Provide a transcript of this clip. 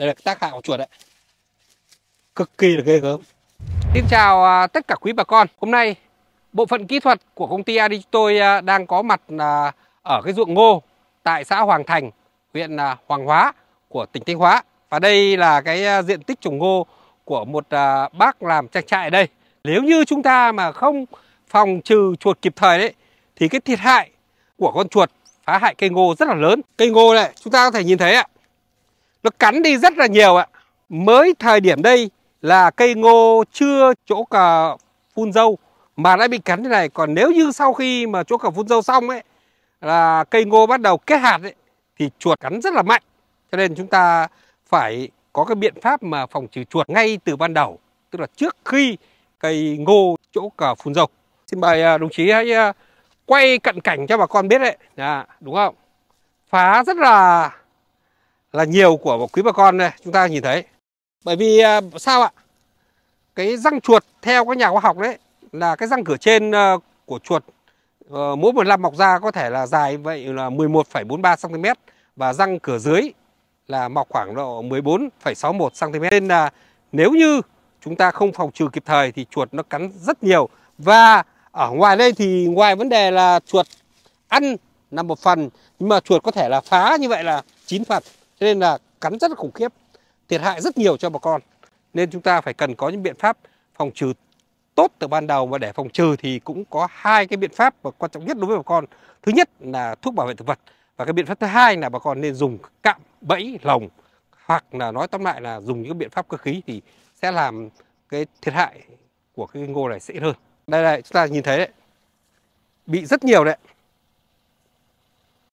đây là tác hại của chuột đấy cực kỳ là ghê gớm xin chào à, tất cả quý bà con hôm nay bộ phận kỹ thuật của công ty Adi tôi à, đang có mặt à, ở cái ruộng ngô tại xã Hoàng Thành huyện Hoàng Hóa của tỉnh Thanh Hóa và đây là cái diện tích trồng ngô của một bác làm trang trại ở đây nếu như chúng ta mà không phòng trừ chuột kịp thời đấy thì cái thiệt hại của con chuột phá hại cây ngô rất là lớn cây ngô này chúng ta có thể nhìn thấy ạ nó cắn đi rất là nhiều ạ. Mới thời điểm đây là cây ngô chưa chỗ cả phun dâu mà đã bị cắn thế này. Còn nếu như sau khi mà chỗ cả phun dâu xong ấy là cây ngô bắt đầu kết hạt ấy thì chuột cắn rất là mạnh. Cho nên chúng ta phải có cái biện pháp mà phòng trừ chuột ngay từ ban đầu, tức là trước khi cây ngô chỗ cả phun dầu. Xin mời à, đồng chí hãy à, quay cận cảnh cho bà con biết đấy, à, đúng không? Phá rất là là nhiều của quý bà con này chúng ta nhìn thấy bởi vì à, sao ạ cái răng chuột theo các nhà khoa học đấy là cái răng cửa trên ờ, của chuột ờ, mỗi một năm mọc ra có thể là dài vậy là 11,43 cm và răng cửa dưới là mọc khoảng độ 14,61 cm nên là nếu như chúng ta không phòng trừ kịp thời thì chuột nó cắn rất nhiều và ở ngoài đây thì ngoài vấn đề là chuột ăn là một phần nhưng mà chuột có thể là phá như vậy là chín phần cho nên là cắn rất là khủng khiếp, thiệt hại rất nhiều cho bà con. Nên chúng ta phải cần có những biện pháp phòng trừ tốt từ ban đầu và để phòng trừ thì cũng có hai cái biện pháp và quan trọng nhất đối với bà con. Thứ nhất là thuốc bảo vệ thực vật và cái biện pháp thứ hai là bà con nên dùng cạm bẫy lồng hoặc là nói tóm lại là dùng những biện pháp cơ khí thì sẽ làm cái thiệt hại của cái ngô này sẽ hơn. Đây này, chúng ta nhìn thấy đấy. Bị rất nhiều đấy.